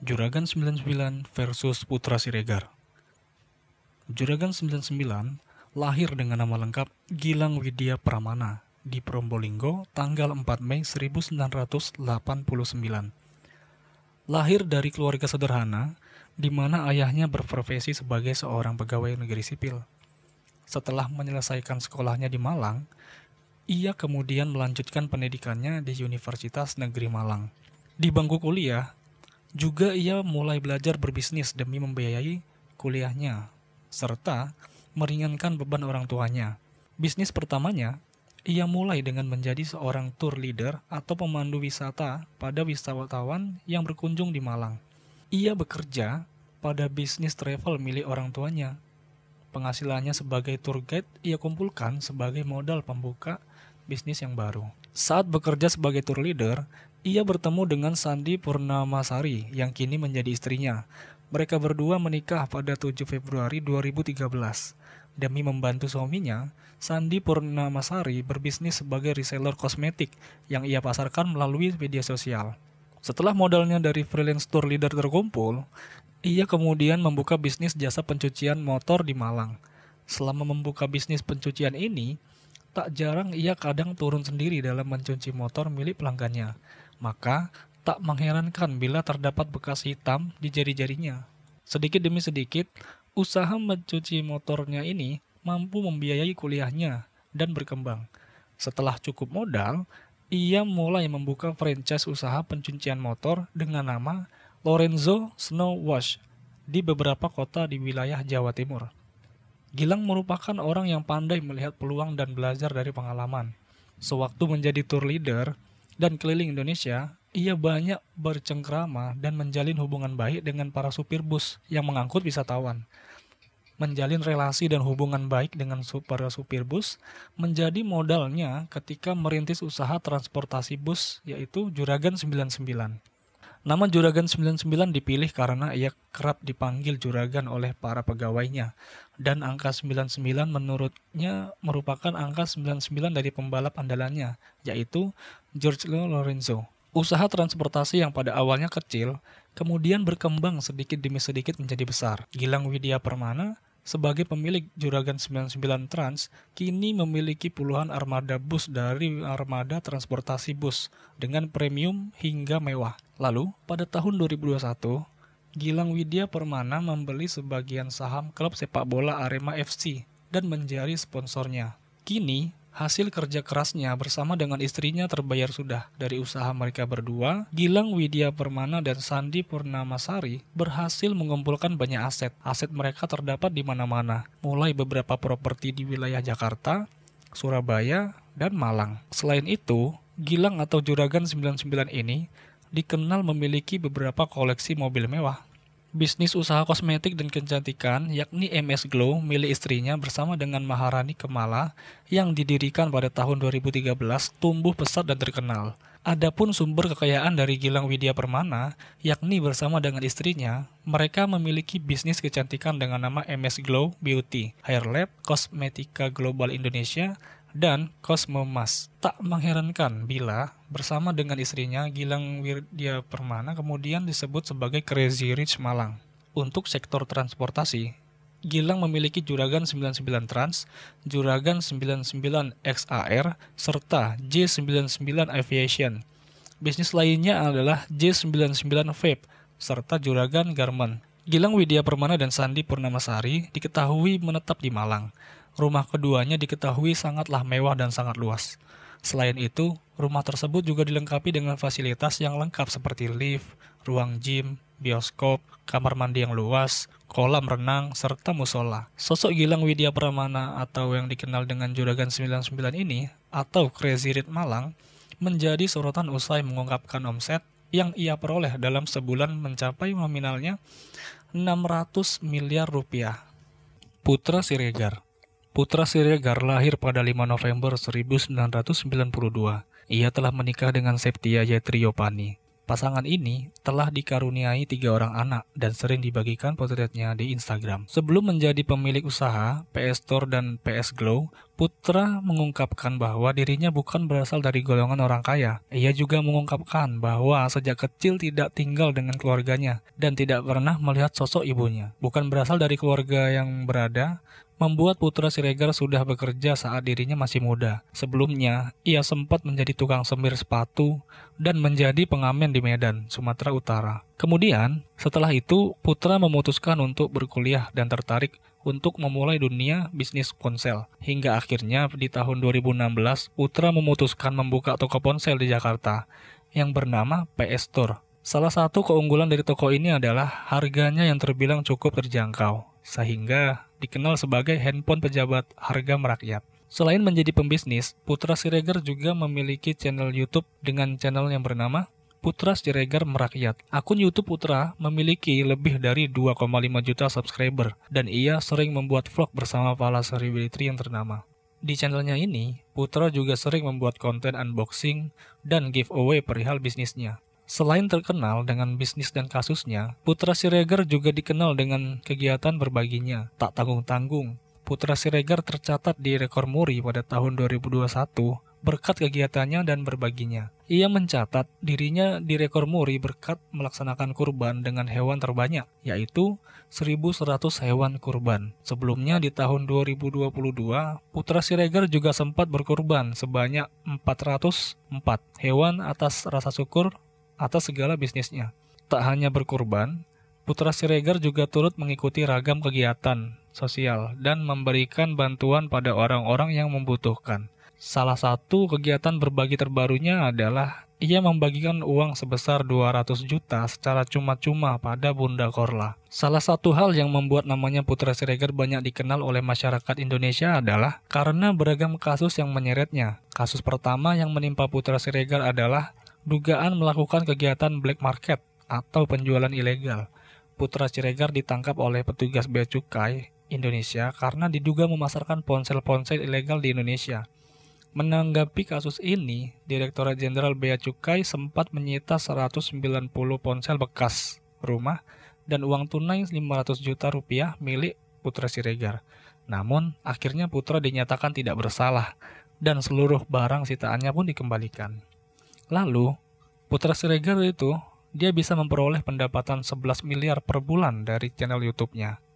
Juragan 99 versus Putra Siregar. Juragan 99 lahir dengan nama lengkap Gilang Widya Pramana di Probolinggo tanggal 4 Mei 1989. Lahir dari keluarga sederhana di mana ayahnya berprofesi sebagai seorang pegawai negeri sipil. Setelah menyelesaikan sekolahnya di Malang, ia kemudian melanjutkan pendidikannya di Universitas Negeri Malang. Di bangku kuliah, juga ia mulai belajar berbisnis demi membiayai kuliahnya, serta meringankan beban orang tuanya. Bisnis pertamanya, ia mulai dengan menjadi seorang tour leader atau pemandu wisata pada wisatawan yang berkunjung di Malang. Ia bekerja pada bisnis travel milik orang tuanya. Penghasilannya sebagai tour guide ia kumpulkan sebagai modal pembuka bisnis yang baru. Saat bekerja sebagai tour leader, ia bertemu dengan Sandi Purnamasari yang kini menjadi istrinya. Mereka berdua menikah pada 7 Februari 2013. Demi membantu suaminya, Sandi Purnamasari berbisnis sebagai reseller kosmetik yang ia pasarkan melalui media sosial. Setelah modalnya dari freelance tour leader terkumpul, ia kemudian membuka bisnis jasa pencucian motor di Malang. Selama membuka bisnis pencucian ini, tak jarang ia kadang turun sendiri dalam mencuci motor milik pelanggannya. Maka, tak mengherankan bila terdapat bekas hitam di jari-jarinya. Sedikit demi sedikit, usaha mencuci motornya ini mampu membiayai kuliahnya dan berkembang. Setelah cukup modal, ia mulai membuka franchise usaha pencucian motor dengan nama Lorenzo Snow Wash di beberapa kota di wilayah Jawa Timur. Gilang merupakan orang yang pandai melihat peluang dan belajar dari pengalaman. Sewaktu menjadi tour leader dan keliling Indonesia, ia banyak bercengkrama dan menjalin hubungan baik dengan para supir bus yang mengangkut wisatawan. Menjalin relasi dan hubungan baik dengan para supir bus menjadi modalnya ketika merintis usaha transportasi bus yaitu Juragan 99. Nama Juragan 99 dipilih karena ia kerap dipanggil Juragan oleh para pegawainya dan angka 99 menurutnya merupakan angka 99 dari pembalap andalannya yaitu George Lorenzo. Usaha transportasi yang pada awalnya kecil kemudian berkembang sedikit demi sedikit menjadi besar. Gilang Widya Permana sebagai pemilik Juragan 99 Trans, kini memiliki puluhan armada bus dari armada transportasi bus dengan premium hingga mewah. Lalu, pada tahun 2021, Gilang Widya Permana membeli sebagian saham klub sepak bola Arema FC dan menjadi sponsornya. Kini, Hasil kerja kerasnya bersama dengan istrinya terbayar sudah. Dari usaha mereka berdua, Gilang Widya Permana dan Sandi Purnamasari berhasil mengumpulkan banyak aset. Aset mereka terdapat di mana-mana, mulai beberapa properti di wilayah Jakarta, Surabaya, dan Malang. Selain itu, Gilang atau Juragan 99 ini dikenal memiliki beberapa koleksi mobil mewah bisnis usaha kosmetik dan kecantikan yakni MS Glow milik istrinya bersama dengan Maharani Kemala yang didirikan pada tahun 2013 tumbuh pesat dan terkenal. Adapun sumber kekayaan dari Gilang Widya Permana yakni bersama dengan istrinya, mereka memiliki bisnis kecantikan dengan nama MS Glow Beauty, Hair Lab, Kosmetika Global Indonesia, dan Cosmo Mas. Tak mengherankan bila bersama dengan istrinya Gilang Wirdia Permana kemudian disebut sebagai Crazy Rich Malang. Untuk sektor transportasi, Gilang memiliki Juragan 99 Trans, Juragan 99 XAR, serta J99 Aviation. Bisnis lainnya adalah J99 Vape, serta Juragan Garment. Gilang Widya Permana dan Sandi Purnamasari diketahui menetap di Malang rumah keduanya diketahui sangatlah mewah dan sangat luas. Selain itu, rumah tersebut juga dilengkapi dengan fasilitas yang lengkap seperti lift, ruang gym, bioskop, kamar mandi yang luas, kolam renang, serta musola. Sosok Gilang Widya Pramana atau yang dikenal dengan Juragan 99 ini atau Crazy Rich Malang menjadi sorotan usai mengungkapkan omset yang ia peroleh dalam sebulan mencapai nominalnya 600 miliar rupiah. Putra Siregar Putra Siregar lahir pada 5 November 1992. Ia telah menikah dengan Septia Yetriopani. Pasangan ini telah dikaruniai tiga orang anak dan sering dibagikan potretnya di Instagram. Sebelum menjadi pemilik usaha PS Store dan PS Glow, Putra mengungkapkan bahwa dirinya bukan berasal dari golongan orang kaya. Ia juga mengungkapkan bahwa sejak kecil tidak tinggal dengan keluarganya dan tidak pernah melihat sosok ibunya. Bukan berasal dari keluarga yang berada membuat Putra Siregar sudah bekerja saat dirinya masih muda. Sebelumnya, ia sempat menjadi tukang semir sepatu dan menjadi pengamen di Medan, Sumatera Utara. Kemudian, setelah itu, Putra memutuskan untuk berkuliah dan tertarik untuk memulai dunia bisnis ponsel. Hingga akhirnya di tahun 2016, Putra memutuskan membuka toko ponsel di Jakarta yang bernama PS Store. Salah satu keunggulan dari toko ini adalah harganya yang terbilang cukup terjangkau sehingga dikenal sebagai handphone pejabat harga merakyat. Selain menjadi pembisnis, Putra Siregar juga memiliki channel YouTube dengan channel yang bernama Putra Siregar Merakyat. Akun YouTube Putra memiliki lebih dari 2,5 juta subscriber dan ia sering membuat vlog bersama Pala selebriti yang ternama. Di channelnya ini, Putra juga sering membuat konten unboxing dan giveaway perihal bisnisnya. Selain terkenal dengan bisnis dan kasusnya, Putra Siregar juga dikenal dengan kegiatan berbaginya, tak tanggung-tanggung. Putra Siregar tercatat di rekor muri pada tahun 2021 berkat kegiatannya dan berbaginya. Ia mencatat dirinya di rekor muri berkat melaksanakan kurban dengan hewan terbanyak, yaitu 1.100 hewan kurban. Sebelumnya di tahun 2022, Putra Siregar juga sempat berkurban sebanyak 404 hewan atas rasa syukur atas segala bisnisnya. Tak hanya berkurban, Putra Siregar juga turut mengikuti ragam kegiatan sosial dan memberikan bantuan pada orang-orang yang membutuhkan. Salah satu kegiatan berbagi terbarunya adalah ia membagikan uang sebesar 200 juta secara cuma-cuma pada Bunda Korla. Salah satu hal yang membuat namanya Putra Siregar banyak dikenal oleh masyarakat Indonesia adalah karena beragam kasus yang menyeretnya. Kasus pertama yang menimpa Putra Siregar adalah dugaan melakukan kegiatan black market atau penjualan ilegal. Putra Siregar ditangkap oleh petugas Bea Cukai Indonesia karena diduga memasarkan ponsel-ponsel ilegal di Indonesia. Menanggapi kasus ini, Direktorat Jenderal Bea Cukai sempat menyita 190 ponsel bekas rumah dan uang tunai 500 juta rupiah milik Putra Siregar. Namun, akhirnya Putra dinyatakan tidak bersalah dan seluruh barang sitaannya pun dikembalikan. Lalu, Putra Siregar itu, dia bisa memperoleh pendapatan 11 miliar per bulan dari channel YouTube-nya.